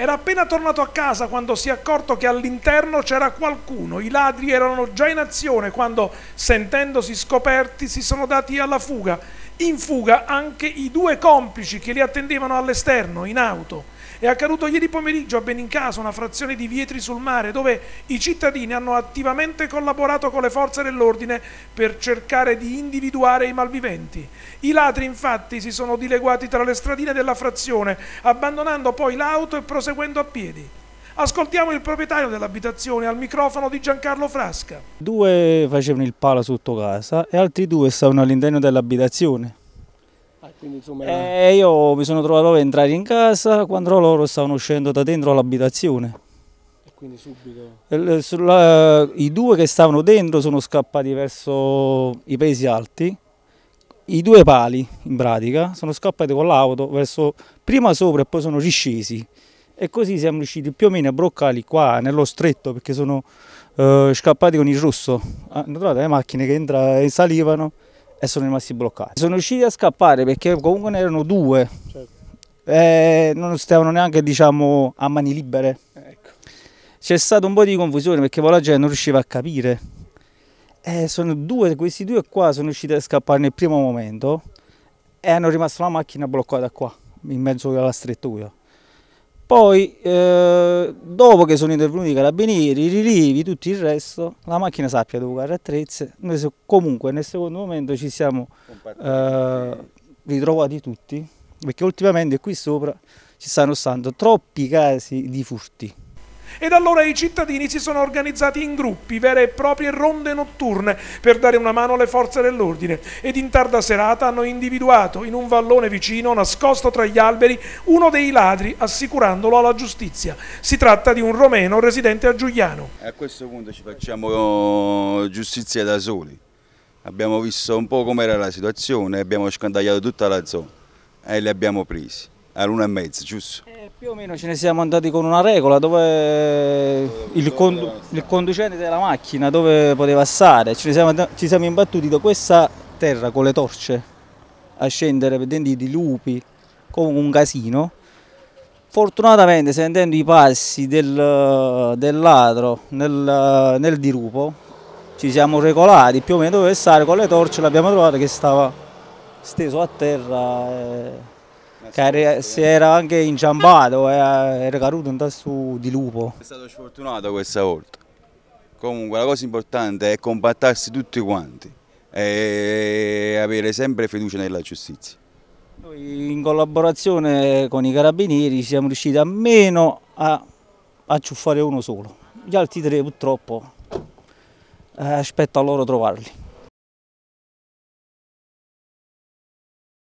Era appena tornato a casa quando si è accorto che all'interno c'era qualcuno. I ladri erano già in azione quando, sentendosi scoperti, si sono dati alla fuga in fuga anche i due complici che li attendevano all'esterno, in auto. È accaduto ieri pomeriggio a Benincasa, una frazione di Vietri sul Mare, dove i cittadini hanno attivamente collaborato con le forze dell'ordine per cercare di individuare i malviventi. I ladri infatti si sono dileguati tra le stradine della frazione, abbandonando poi l'auto e proseguendo a piedi. Ascoltiamo il proprietario dell'abitazione al microfono di Giancarlo Frasca. Due facevano il palo sotto casa e altri due stavano all'interno dell'abitazione. Ah, insomma... E eh, io mi sono trovato a entrare in casa quando loro stavano uscendo da dentro l'abitazione. quindi subito? I due che stavano dentro sono scappati verso i paesi alti i due pali in pratica sono scappati con l'auto verso prima sopra e poi sono riscesi e così siamo riusciti più o meno a broccarli qua nello stretto perché sono eh, scappati con il russo. Hanno ah, trovato le macchine che entra, eh, salivano e sono rimasti bloccati. Sono riusciti a scappare perché comunque ne erano due certo. e eh, non stavano neanche diciamo, a mani libere. Eh, ecco. C'è stata un po' di confusione perché la gente non riusciva a capire. E sono due, questi due qua sono riusciti a scappare nel primo momento e hanno rimasto la macchina bloccata qua, in mezzo alla strettura. Poi, eh, dopo che sono intervenuti i carabinieri, i rilievi, tutto il resto, la macchina sappia dove carri attrezze. Noi comunque nel secondo momento ci siamo eh, ritrovati tutti, perché ultimamente qui sopra ci stanno stando troppi casi di furti. Ed allora i cittadini si sono organizzati in gruppi, vere e proprie ronde notturne, per dare una mano alle forze dell'ordine. Ed in tarda serata hanno individuato in un vallone vicino, nascosto tra gli alberi, uno dei ladri, assicurandolo alla giustizia. Si tratta di un romeno residente a Giuliano. a questo punto ci facciamo eh, giustizia da soli. Abbiamo visto un po' com'era la situazione, abbiamo scandagliato tutta la zona e li abbiamo presi all'una e mezza, giusto? Più o meno ce ne siamo andati con una regola dove, il, condu il, conducente della macchina dove poteva stare, ci siamo, ci siamo imbattuti da questa terra con le torce a scendere vedendo i lupi come un casino. Fortunatamente sentendo i passi del, del ladro nel, nel, dirupo ci siamo regolati più o meno dove stare con le torce, l'abbiamo trovato che stava steso a terra. E eh, che si era anche inciampato, eh, era caduto un tasso di lupo. È stato sfortunato questa volta. Comunque la cosa importante è compattarsi tutti quanti e avere sempre fiducia nella giustizia. Noi in collaborazione con i carabinieri siamo riusciti almeno a acciuffare uno solo, gli altri tre purtroppo eh, a loro trovarli.